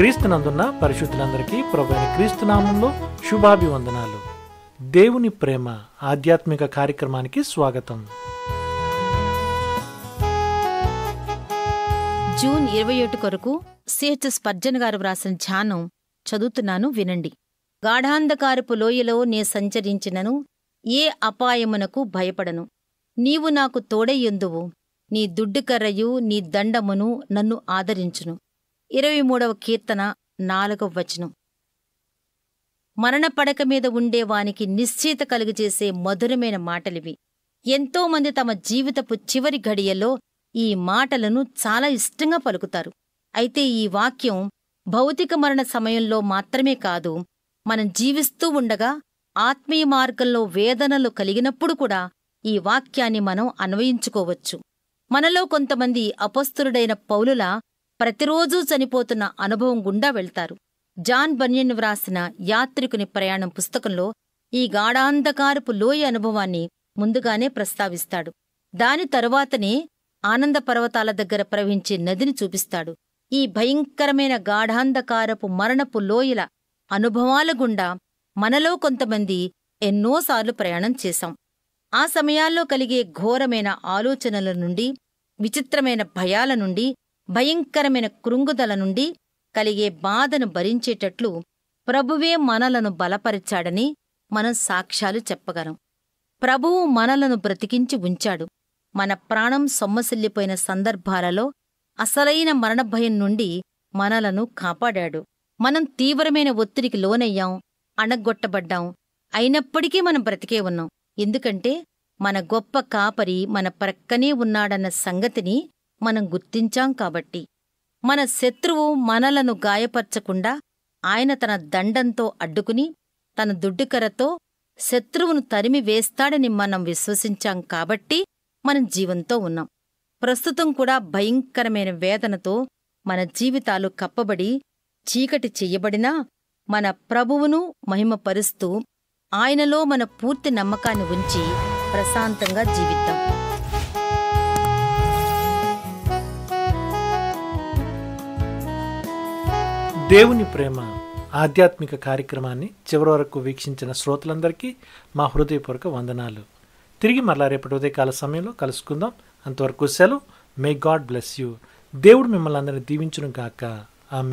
క్రీస్తునందున్న పరిశుద్ధులందరికీ ప్రభుత్వ క్రీస్తునామంలో శుభాభివందనాలు దేవుని ప్రేమ ఆధ్యాత్మిక కార్యక్రమానికి స్వాగతం జూన్ ఇరవై ఏడు కొరకు సిహెచ్ స్పర్జన్ గారు వ్రాసిన ధ్యానం చదువుతున్నాను వినండి గాఢాంధకారపు లోయలో నే సంచరించినను ఏ అపాయమునకు భయపడను నీవు నాకు తోడయ్యుందువు నీ దుడ్డుకర్రయు నీ దండమును నన్ను ఆదరించును ఇరవై మూడవ కీర్తన నాలుగవ వచనం మరణపడక మీద ఉండేవానికి నిశ్చిత కలుగజేసే మధురమైన మాటలివి ఎంతోమంది తమ జీవితపు చివరి ఘడియలో ఈ మాటలను చాలా ఇష్టంగా పలుకుతారు అయితే ఈ వాక్యం భౌతిక మరణ సమయంలో మాత్రమే కాదు మనం జీవిస్తూ ఉండగా ఆత్మీయ మార్గంలో వేదనలు కలిగినప్పుడు కూడా ఈ వాక్యాన్ని మనం అన్వయించుకోవచ్చు మనలో కొంతమంది అపస్తురుడైన పౌలుల ప్రతిరోజూ చనిపోతున్న అనుభవం గుండా వెళ్తారు జాన్ బన్యన్ వ్రాసిన యాత్రికుని ప్రయాణం పుస్తకంలో ఈ గాఢాంధకారపు లోయ అనుభవాన్ని ముందుగానే ప్రస్తావిస్తాడు దాని తరువాతనే ఆనందపర్వతాల దగ్గర ప్రవహించే నదిని చూపిస్తాడు ఈ భయంకరమైన గాఢాంధకారపు మరణపు లోయల అనుభవాల గుండా మనలో కొంతమంది ఎన్నోసార్లు ప్రయాణం చేశాం ఆ సమయాల్లో కలిగే ఘోరమైన ఆలోచనల నుండి విచిత్రమైన భయాల నుండి భయంకరమైన కృంగుదల నుండి కలిగే బాధను భరించేటట్లు ప్రభువే మనలను బలపరిచాడని మనం సాక్ష్యాలు చెప్పగలం ప్రభువు మనలను బ్రతికించి ఉంచాడు మన ప్రాణం సొమ్మసిల్లిపోయిన సందర్భాలలో అసలైన మరణభయం నుండి మనలను కాపాడాడు మనం తీవ్రమైన ఒత్తిడికి లోనయ్యాం అణగొట్టబడ్డాం అయినప్పటికీ మనం బ్రతికే ఉన్నాం ఎందుకంటే మన గొప్ప కాపరి మన ప్రక్కనే ఉన్నాడన్న సంగతిని మనం గుర్తించాం కాబట్టి మన శత్రువు మనలను గాయపర్చకుండా ఆయన తన దండంతో అడ్డుకుని తన దుడ్డుకరతో శత్రువును తరిమి వేస్తాడని మనం విశ్వసించాం కాబట్టి మనం జీవంతో ఉన్నాం ప్రస్తుతం కూడా భయంకరమైన వేదనతో మన జీవితాలు కప్పబడి చీకటి చెయ్యబడినా మన ప్రభువును మహిమపరుస్తూ ఆయనలో మన పూర్తి నమ్మకాన్ని ఉంచి ప్రశాంతంగా జీవిద్దాం దేవుని ప్రేమ ఆధ్యాత్మిక కార్యక్రమాన్ని చివరి వరకు వీక్షించిన శ్రోతలందరికీ మా హృదయపూర్వక వందనాలు తిరిగి మరలా రేపటి ఉదయకాల సమయంలో కలుసుకుందాం అంతవరకు సెలవు మే గాడ్ బ్లెస్ యూ దేవుడు మిమ్మల్ని అందరినీ దీవించును గాక ఆ